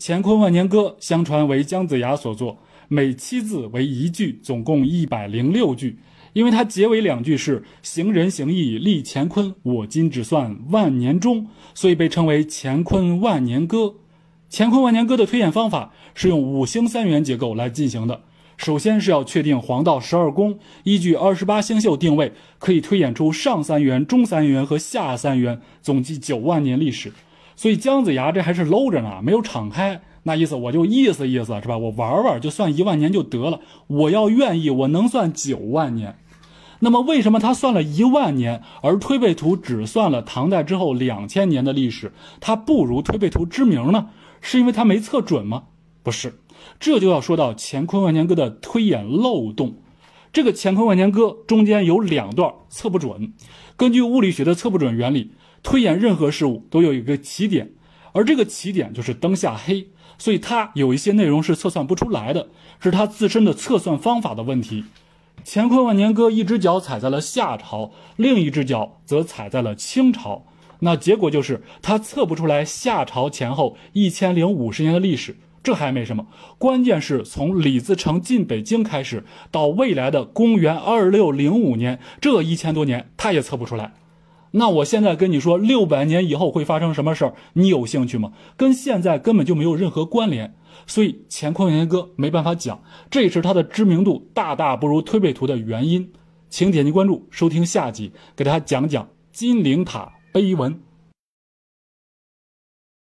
《乾坤万年歌》相传为姜子牙所作，每七字为一句，总共一百零六句。因为它结尾两句是“行人行义立乾坤，我今只算万年中”，所以被称为《乾坤万年歌》。《乾坤万年歌》的推演方法是用五星三元结构来进行的。首先是要确定黄道十二宫，依据二十八星宿定位，可以推演出上三元、中三元和下三元，总计九万年历史。所以姜子牙这还是搂着呢，没有敞开那意思，我就意思意思是吧，我玩玩就算一万年就得了。我要愿意，我能算九万年。那么为什么他算了一万年，而推背图只算了唐代之后两千年的历史，他不如推背图知名呢？是因为他没测准吗？不是，这就要说到乾坤万年歌的推演漏洞。这个乾坤万年歌中间有两段测不准，根据物理学的测不准原理。推演任何事物都有一个起点，而这个起点就是“灯下黑”，所以它有一些内容是测算不出来的，是它自身的测算方法的问题。乾坤万年歌一只脚踩在了夏朝，另一只脚则踩在了清朝，那结果就是它测不出来夏朝前后一千零五十年的历史。这还没什么，关键是从李自成进北京开始到未来的公元二六零五年这一千多年，他也测不出来。那我现在跟你说，六百年以后会发生什么事儿，你有兴趣吗？跟现在根本就没有任何关联，所以《乾坤年歌》没办法讲，这也是它的知名度大大不如《推背图》的原因。请点击关注，收听下集，给大家讲讲《金陵塔碑文》。